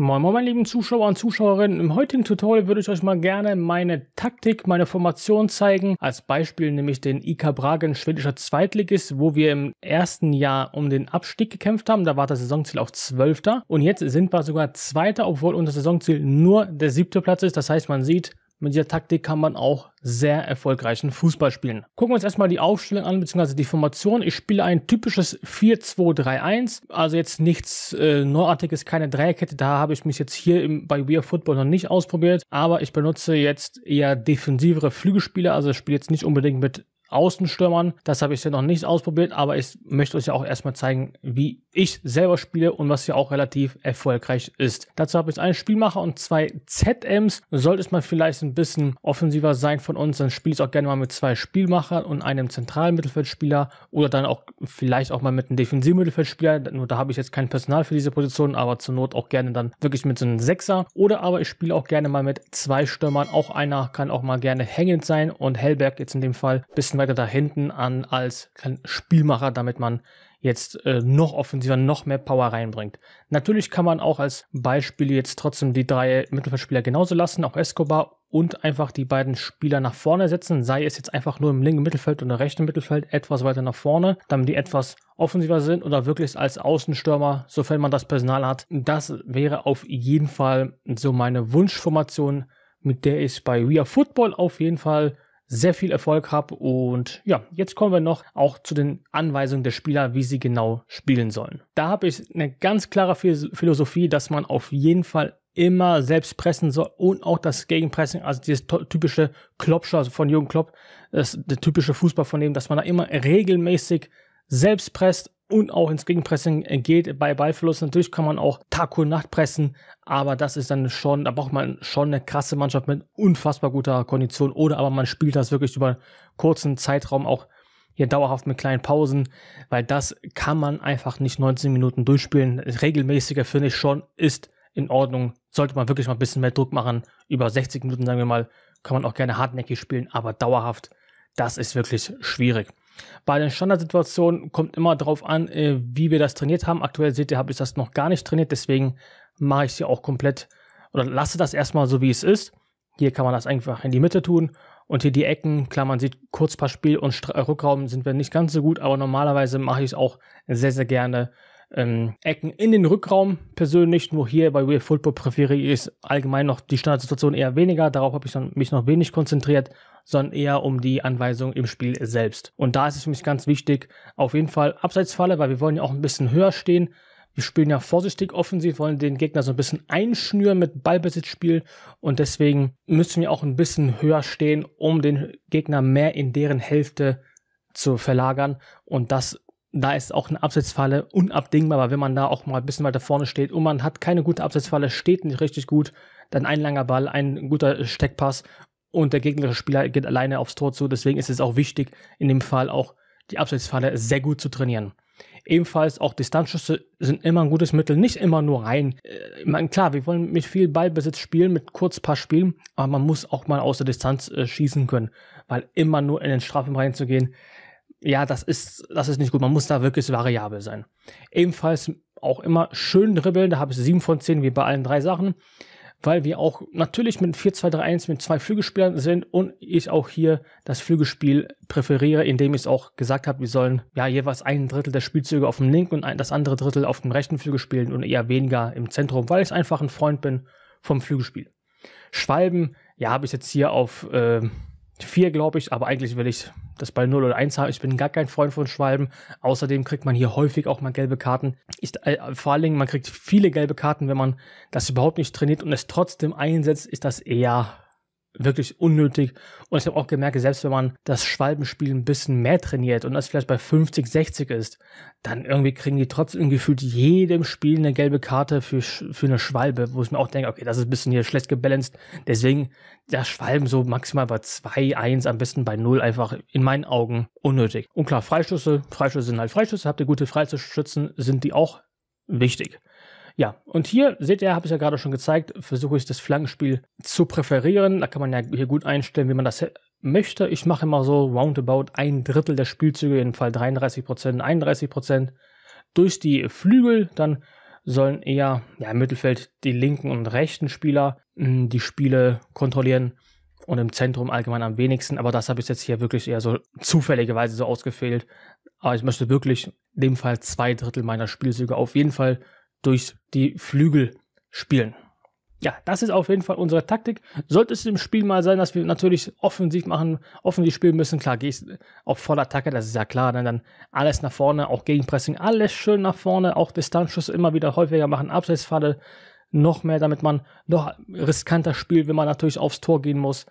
Moin Moin meine lieben Zuschauer und Zuschauerinnen, im heutigen Tutorial würde ich euch mal gerne meine Taktik, meine Formation zeigen. Als Beispiel nämlich den IK Bragen schwedischer Zweitligist, wo wir im ersten Jahr um den Abstieg gekämpft haben. Da war das Saisonziel auch Zwölfter und jetzt sind wir sogar Zweiter, obwohl unser Saisonziel nur der siebte Platz ist. Das heißt, man sieht, mit dieser Taktik kann man auch sehr erfolgreichen Fußball spielen. Gucken wir uns erstmal die Aufstellung an, beziehungsweise die Formation. Ich spiele ein typisches 4-2-3-1. Also jetzt nichts äh, Neuartiges, keine Dreierkette. Da habe ich mich jetzt hier im, bei Wear Football noch nicht ausprobiert. Aber ich benutze jetzt eher defensivere Flügelspieler. Also ich spiele jetzt nicht unbedingt mit Außenstürmern. Das habe ich ja noch nicht ausprobiert, aber ich möchte euch ja auch erstmal zeigen, wie ich selber spiele und was ja auch relativ erfolgreich ist. Dazu habe ich einen Spielmacher und zwei ZMs. Sollte es mal vielleicht ein bisschen offensiver sein von uns, dann spiele ich auch gerne mal mit zwei Spielmachern und einem zentralen Mittelfeldspieler oder dann auch vielleicht auch mal mit einem defensiven Mittelfeldspieler. Nur da habe ich jetzt kein Personal für diese Position, aber zur Not auch gerne dann wirklich mit so einem Sechser. Oder aber ich spiele auch gerne mal mit zwei Stürmern. Auch einer kann auch mal gerne hängend sein und Hellberg jetzt in dem Fall bisschen bisschen weiter da hinten an als Spielmacher, damit man jetzt äh, noch offensiver, noch mehr Power reinbringt. Natürlich kann man auch als Beispiel jetzt trotzdem die drei Mittelfeldspieler genauso lassen, auch Escobar und einfach die beiden Spieler nach vorne setzen, sei es jetzt einfach nur im linken Mittelfeld oder rechten Mittelfeld etwas weiter nach vorne, damit die etwas offensiver sind oder wirklich als Außenstürmer, sofern man das Personal hat. Das wäre auf jeden Fall so meine Wunschformation, mit der ich bei We Are Football auf jeden Fall sehr viel Erfolg habe. Und ja, jetzt kommen wir noch auch zu den Anweisungen der Spieler, wie sie genau spielen sollen. Da habe ich eine ganz klare Philosophie, dass man auf jeden Fall immer selbst pressen soll und auch das Gegenpressing, also dieses typische Klopscher also von Jürgen Klopp, das der typische Fußball von dem, dass man da immer regelmäßig selbst presst und auch ins Gegenpressing äh, geht bei Ballverlust. Natürlich kann man auch Tag und Nacht pressen, aber das ist dann schon, da braucht man schon eine krasse Mannschaft mit unfassbar guter Kondition oder aber man spielt das wirklich über einen kurzen Zeitraum auch hier dauerhaft mit kleinen Pausen, weil das kann man einfach nicht 19 Minuten durchspielen. Regelmäßiger finde ich schon ist in Ordnung. Sollte man wirklich mal ein bisschen mehr Druck machen. Über 60 Minuten, sagen wir mal, kann man auch gerne hartnäckig spielen, aber dauerhaft, das ist wirklich schwierig. Bei den Standardsituationen kommt immer darauf an, äh, wie wir das trainiert haben. Aktuell seht ihr, habe ich das noch gar nicht trainiert, deswegen mache ich sie auch komplett oder lasse das erstmal so, wie es ist. Hier kann man das einfach in die Mitte tun und hier die Ecken, klar, man sieht kurz Spiel und Rückraum sind wir nicht ganz so gut, aber normalerweise mache ich es auch sehr, sehr gerne ähm, Ecken in den Rückraum persönlich. Nur hier bei Real Football präferiere ich allgemein noch die Standardsituation eher weniger. Darauf habe ich dann, mich noch wenig konzentriert, sondern eher um die Anweisung im Spiel selbst. Und da ist es für mich ganz wichtig, auf jeden Fall Abseitsfalle, weil wir wollen ja auch ein bisschen höher stehen. Wir spielen ja vorsichtig offensiv, wollen den Gegner so ein bisschen einschnüren mit Ballbesitzspiel und deswegen müssen wir auch ein bisschen höher stehen, um den Gegner mehr in deren Hälfte zu verlagern und das da ist auch eine Absetzfalle unabdingbar, weil wenn man da auch mal ein bisschen weiter vorne steht und man hat keine gute Absetzfalle, steht nicht richtig gut, dann ein langer Ball, ein guter Steckpass und der gegnerische Spieler geht alleine aufs Tor zu. Deswegen ist es auch wichtig, in dem Fall auch die Absetzfalle sehr gut zu trainieren. Ebenfalls auch Distanzschüsse sind immer ein gutes Mittel, nicht immer nur rein. Äh, meine, klar, wir wollen mit viel Ballbesitz spielen, mit Kurzpass spielen, aber man muss auch mal aus der Distanz äh, schießen können, weil immer nur in den Strafen reinzugehen, ja, das ist, das ist nicht gut. Man muss da wirklich variabel sein. Ebenfalls auch immer schön dribbeln. Da habe ich 7 von 10 wie bei allen drei Sachen, weil wir auch natürlich mit 4-2-3-1 mit zwei Flügelspielern sind und ich auch hier das Flügelspiel präferiere, indem ich es auch gesagt habe, wir sollen ja jeweils ein Drittel der Spielzüge auf dem linken und ein, das andere Drittel auf dem rechten Flügel spielen und eher weniger im Zentrum, weil ich einfach ein Freund bin vom Flügelspiel. Schwalben, ja, habe ich jetzt hier auf. Äh, 4, glaube ich, aber eigentlich will ich das bei 0 oder 1 haben. Ich bin gar kein Freund von Schwalben. Außerdem kriegt man hier häufig auch mal gelbe Karten. Ich, äh, vor allen Dingen, man kriegt viele gelbe Karten, wenn man das überhaupt nicht trainiert und es trotzdem einsetzt, ist das eher wirklich unnötig. Und ich habe auch gemerkt, selbst wenn man das Schwalbenspiel ein bisschen mehr trainiert und das vielleicht bei 50, 60 ist, dann irgendwie kriegen die trotzdem gefühlt jedem Spiel eine gelbe Karte für, für eine Schwalbe, wo ich mir auch denke, okay, das ist ein bisschen hier schlecht gebalanced. Deswegen das Schwalben so maximal bei 2, 1, am besten bei 0 einfach in meinen Augen unnötig. Und klar, Freischüsse, Freischüsse sind halt Freischüsse, habt ihr gute Freischüsse, sind die auch wichtig. Ja, und hier seht ihr, habe ich ja gerade schon gezeigt, versuche ich das Flankenspiel zu präferieren. Da kann man ja hier gut einstellen, wie man das möchte. Ich mache immer so roundabout ein Drittel der Spielzüge, in dem Fall 33%, 31%. Durch die Flügel dann sollen eher ja, im Mittelfeld die linken und rechten Spieler mh, hm, die Spiele kontrollieren und im Zentrum allgemein am wenigsten. Aber das habe ich jetzt hier wirklich eher so zufälligerweise so ausgefehlt. Aber ich möchte wirklich in dem Fall zwei Drittel meiner Spielzüge auf jeden Fall durch die Flügel spielen. Ja, das ist auf jeden Fall unsere Taktik. Sollte es im Spiel mal sein, dass wir natürlich offensiv machen, offensiv spielen müssen, klar, gehe ich auf Vollattacke, das ist ja klar. Dann, ne, dann alles nach vorne, auch Gegenpressing, alles schön nach vorne, auch Distanzschüsse immer wieder häufiger machen, Abseitsfalle noch mehr, damit man noch riskanter spielt, wenn man natürlich aufs Tor gehen muss.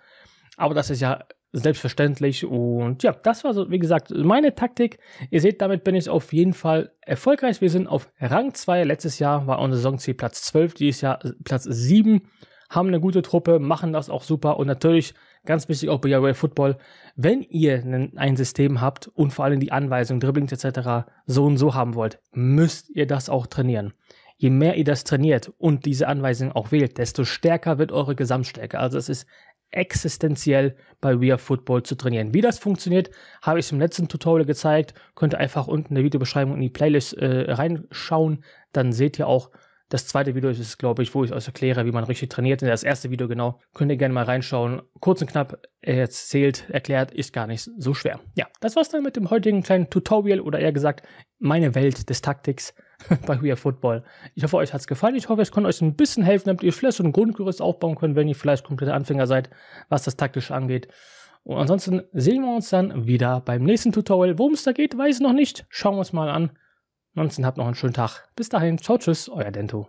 Aber das ist ja selbstverständlich. Und ja, das war so, wie gesagt, meine Taktik. Ihr seht, damit bin ich auf jeden Fall erfolgreich. Wir sind auf Rang 2. Letztes Jahr war unser Saisonziel Platz 12, dieses Jahr äh, Platz 7. Haben eine gute Truppe, machen das auch super. Und natürlich, ganz wichtig auch bei Yahweh Football, wenn ihr ein System habt und vor allem die Anweisungen, Dribblings etc. so und so haben wollt, müsst ihr das auch trainieren. Je mehr ihr das trainiert und diese Anweisungen auch wählt, desto stärker wird eure Gesamtstärke. Also es ist existenziell bei We Are Football zu trainieren. Wie das funktioniert, habe ich im letzten Tutorial gezeigt. Könnt ihr einfach unten in der Videobeschreibung in die Playlist äh, reinschauen. Dann seht ihr auch, das zweite Video ist es, glaube ich, wo ich euch erkläre, wie man richtig trainiert. Das erste Video genau. Könnt ihr gerne mal reinschauen. Kurz und knapp erzählt, erklärt, ist gar nicht so schwer. Ja, das war's dann mit dem heutigen kleinen Tutorial oder eher gesagt, meine Welt des Taktiks. bei We Are Football. Ich hoffe, euch hat es gefallen. Ich hoffe, ich konnte euch ein bisschen helfen, damit ihr vielleicht so ein Grundgerüst aufbauen könnt, wenn ihr vielleicht komplette Anfänger seid, was das taktisch angeht. Und ansonsten sehen wir uns dann wieder beim nächsten Tutorial. Worum es da geht, weiß ich noch nicht. Schauen wir uns mal an. Ansonsten habt noch einen schönen Tag. Bis dahin, ciao, tschüss, euer Dento.